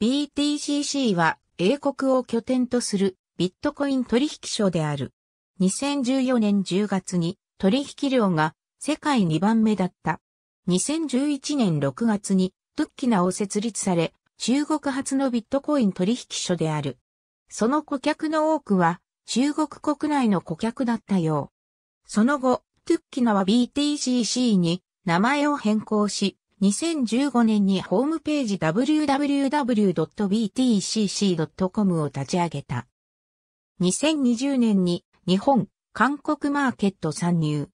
BTCC は英国を拠点とするビットコイン取引所である。2014年10月に取引量が世界2番目だった。2011年6月にトゥッキナを設立され、中国初のビットコイン取引所である。その顧客の多くは中国国内の顧客だったよう。その後、トゥッキナは BTCC に名前を変更し、2015年にホームページ www.btcc.com を立ち上げた。2020年に日本、韓国マーケット参入。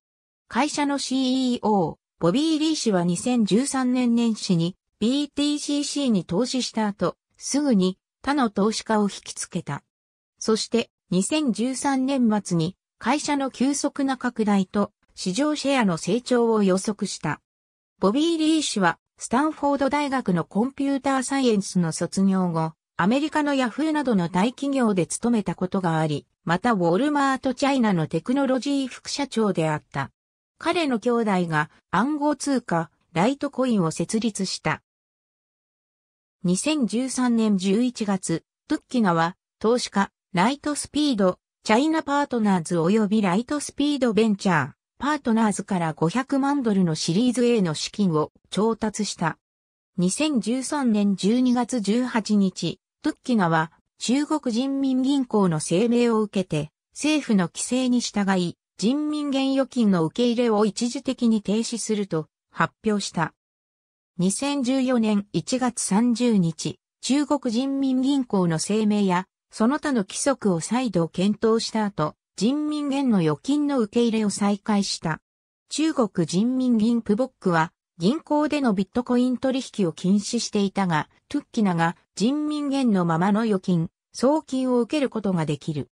会社の CEO、ボビー・リー氏は2013年年始に BTCC に投資した後、すぐに他の投資家を引きつけた。そして2013年末に会社の急速な拡大と市場シェアの成長を予測した。ボビー・リー氏は、スタンフォード大学のコンピューターサイエンスの卒業後、アメリカのヤフーなどの大企業で勤めたことがあり、またウォルマートチャイナのテクノロジー副社長であった。彼の兄弟が暗号通貨、ライトコインを設立した。2013年11月、トゥッキナは投資家、ライトスピード、チャイナパートナーズ及びライトスピードベンチャー、パートナーズから500万ドルのシリーズ A の資金を調達した。2013年12月18日、トッキナは中国人民銀行の声明を受けて政府の規制に従い人民元預金の受け入れを一時的に停止すると発表した。2014年1月30日、中国人民銀行の声明やその他の規則を再度検討した後、人民元の預金の受け入れを再開した。中国人民銀プボックは銀行でのビットコイン取引を禁止していたが、トゥッキナが人民元のままの預金、送金を受けることができる。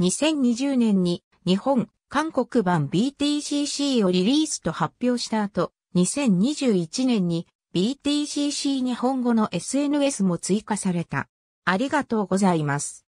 2020年に日本、韓国版 BTCC をリリースと発表した後、2021年に BTCC 日本語の SNS も追加された。ありがとうございます。